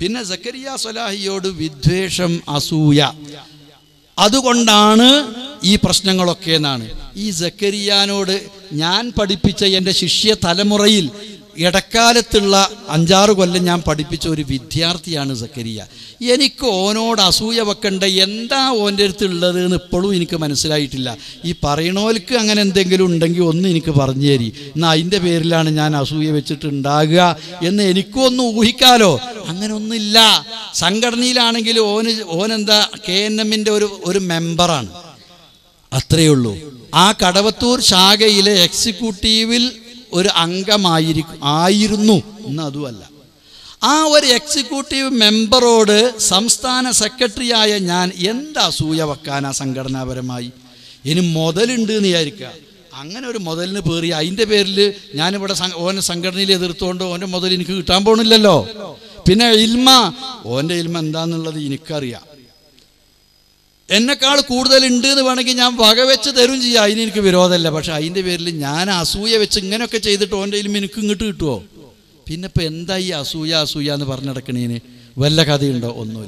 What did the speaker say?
പിന്നെ സക്കരിയ സലാഹിയോട് വിദ്വേഷം അസൂയ അതുകൊണ്ടാണ് ഈ പ്രശ്നങ്ങളൊക്കെ എന്നാണ് ഈ സക്കരിയാനോട് ഞാൻ പഠിപ്പിച്ച എൻ്റെ ശിഷ്യ തലമുറയിൽ ഇടക്കാലത്തുള്ള അഞ്ചാറ് കൊല്ലം ഞാൻ പഠിപ്പിച്ച ഒരു വിദ്യാർത്ഥിയാണ് സക്കരിയ എനിക്ക് ഓനോട് അസൂയ വെക്കണ്ട എന്താ ഓൻ്റെ അടുത്ത് ഉള്ളത് എന്ന് ഇപ്പോഴും എനിക്ക് മനസ്സിലായിട്ടില്ല ഈ പറയണോൽക്ക് അങ്ങനെ എന്തെങ്കിലും ഉണ്ടെങ്കിൽ ഒന്ന് എനിക്ക് പറഞ്ഞു തരി എന്നാൽ അതിൻ്റെ പേരിലാണ് ഞാൻ അസൂയ വെച്ചിട്ടുണ്ടാകുക എന്ന് എനിക്കും ഒന്ന് ഊഹിക്കാലോ അങ്ങനെ ഒന്നുമില്ല സംഘടനയിലാണെങ്കിൽ ഓന് ഓനെന്താ കെ എൻ എമ്മിൻ്റെ ഒരു ഒരു മെമ്പറാണ് അത്രയേ ഉള്ളൂ ആ കടവത്തൂർ ശാഖയിലെ എക്സിക്യൂട്ടീവിൽ ഒരു അംഗമായിരിക്കും ആയിരുന്നു എന്ന് അതുമല്ല ആ ഒരു എക്സിക്യൂട്ടീവ് മെമ്പറോട് സംസ്ഥാന സെക്രട്ടറിയായ ഞാൻ എന്താ സൂയ ആ സംഘടനാപരമായി ഇനി മുതലുണ്ട് എന്ന് വിചാരിക്കുക അങ്ങനെ ഒരു മുതലിന് പേറി അതിൻ്റെ പേരിൽ ഞാനിവിടെ ഓൻ്റെ സംഘടനയിൽ എതിർത്തുകൊണ്ട് ഓൻ്റെ മുതൽ എനിക്ക് കിട്ടാൻ പോകണില്ലല്ലോ പിന്നെ ഇൽമ ഓൻ്റെ ഇൽമ എന്താണെന്നുള്ളത് എനിക്കറിയാം എന്നെക്കാൾ കൂടുതൽ ഉണ്ട് എന്ന് വേണമെങ്കിൽ ഞാൻ വകവെച്ച് തരും ചെയ്യാം അതിന് എനിക്ക് വിരോധമല്ല പക്ഷെ അതിൻ്റെ പേരിൽ ഞാൻ അസൂയ വെച്ച് ഇങ്ങനെയൊക്കെ ചെയ്തിട്ട് ഓൻ്റെ ഇതിൽ എനിക്ക് ഇങ്ങോട്ട് കിട്ടുമോ പിന്നെ ഇപ്പം എന്താ ഈ അസൂയ അസൂയ എന്ന് പറഞ്ഞിടക്കണേന് വല്ല കഥയുണ്ടോ ഒന്നുമില്ല